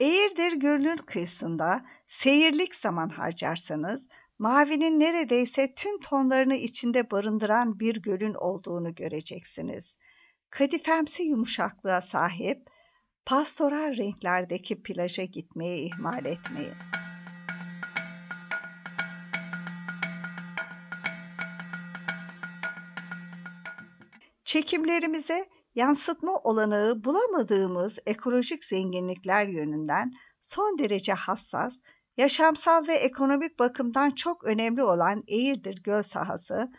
Eğirdir gölünün kıyısında seyirlik zaman harcarsanız mavinin neredeyse tüm tonlarını içinde barındıran bir gölün olduğunu göreceksiniz. Kadifemsi yumuşaklığa sahip pastoral renklerdeki plaja gitmeyi ihmal etmeyin. Çekimlerimize yansıtma olanağı bulamadığımız ekolojik zenginlikler yönünden son derece hassas, yaşamsal ve ekonomik bakımdan çok önemli olan Eğirdir göl sahası,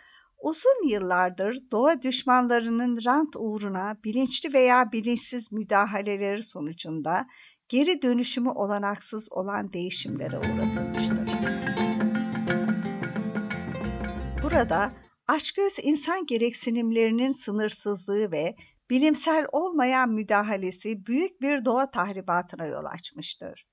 uzun yıllardır doğa düşmanlarının rant uğruna bilinçli veya bilinçsiz müdahaleleri sonucunda geri dönüşümü olanaksız olan değişimlere uğratılmıştır. Burada açgöz insan gereksinimlerinin sınırsızlığı ve bilimsel olmayan müdahalesi büyük bir doğa tahribatına yol açmıştır.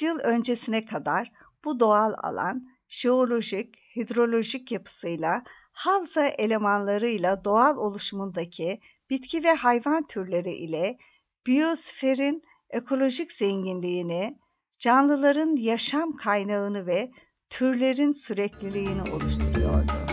yıl öncesine kadar bu doğal alan jeolojik, hidrolojik yapısıyla, havza elemanlarıyla doğal oluşumundaki bitki ve hayvan türleri ile biyosferin ekolojik zenginliğini, canlıların yaşam kaynağını ve türlerin sürekliliğini oluşturuyordu.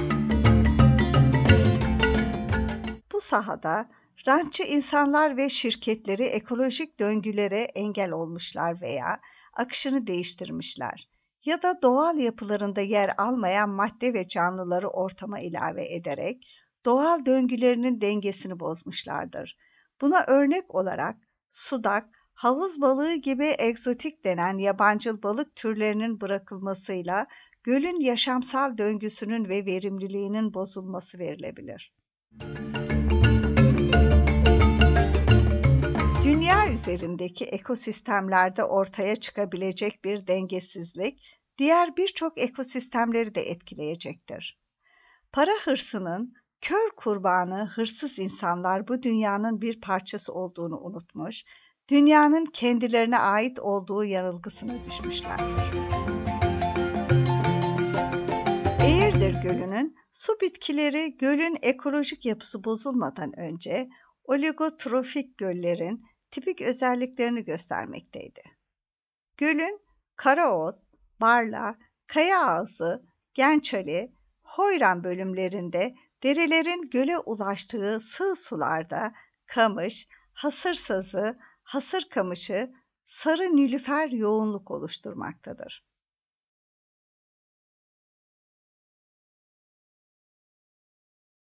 sahada rantçı insanlar ve şirketleri ekolojik döngülere engel olmuşlar veya akışını değiştirmişler ya da doğal yapılarında yer almayan madde ve canlıları ortama ilave ederek doğal döngülerinin dengesini bozmuşlardır. Buna örnek olarak sudak, havuz balığı gibi egzotik denen yabancıl balık türlerinin bırakılmasıyla gölün yaşamsal döngüsünün ve verimliliğinin bozulması verilebilir. Müzik üzerindeki ekosistemlerde ortaya çıkabilecek bir dengesizlik diğer birçok ekosistemleri de etkileyecektir. Para hırsının kör kurbanı hırsız insanlar bu dünyanın bir parçası olduğunu unutmuş, dünyanın kendilerine ait olduğu yanılgısına düşmüşlerdir. Eğirdir Gölü'nün su bitkileri gölün ekolojik yapısı bozulmadan önce oligotrofik göllerin tipik özelliklerini göstermekteydi. Gölün Karaot, Barla, Kaya Ağzı, Gençali, Hoyran bölümlerinde derelerin göle ulaştığı sığ sularda kamış, hasır sazı, hasır kamışı, sarı nilüfer yoğunluk oluşturmaktadır.